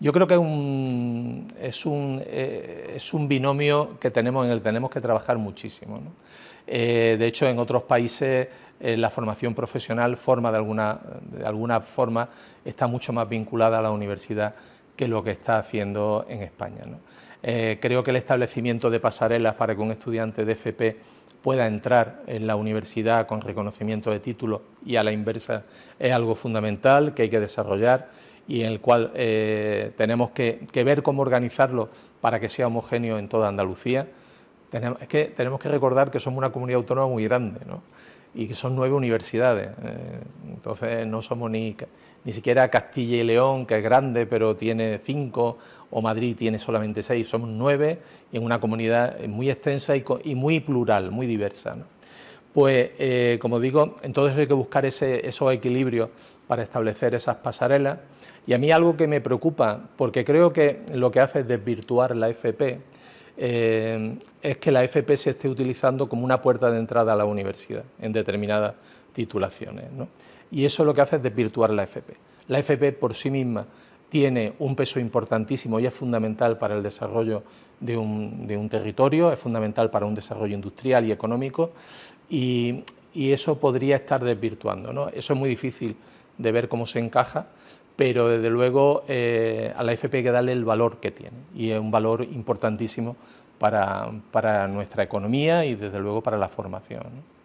Yo creo que eh, es un, binomio que tenemos, en el que tenemos que trabajar muchísimo. Eh, de hecho, en otros países eh, la formación profesional forma de alguna, de alguna forma está mucho más vinculada a la universidad que lo que está haciendo en España. creo que el establecimiento de pasarelas para que un estudiante de FP pueda entrar en la universidad con reconocimiento de título y a la inversa es algo fundamental que hay que desarrollar y en el cual eh, tenemos que, ver cómo organizarlo para que sea homogéneo en toda Andalucía. Tenemos, es que tenemos que recordar que somos una comunidad autónoma muy grande ¿no? y que son nueve universidades. Eh, entonces no somos ni, ni siquiera Castilla y León, que es grande pero tiene cinco, o Madrid tiene solamente seis, somos nueve en una comunidad muy extensa y, muy plural, muy diversa. ¿no? Pues, eh, como digo, entonces hay que buscar ese, esos equilibrios para establecer esas pasarelas. Y a mí algo que me preocupa, porque creo que lo que hace es desvirtuar la FP, eh, es que la FP se esté utilizando como una puerta de entrada a la universidad en determinadas titulaciones. Y eso lo que hace es desvirtuar la FP. La FP por sí misma tiene un peso importantísimo y es fundamental para el desarrollo de un, territorio, es fundamental para un desarrollo industrial y económico, y, eso podría estar desvirtuando. Eso es muy difícil de ver cómo se encaja, pero desde luego eh, a la FP hay que darle el valor que tiene y es un valor importantísimo para, nuestra economía y desde luego para la formación.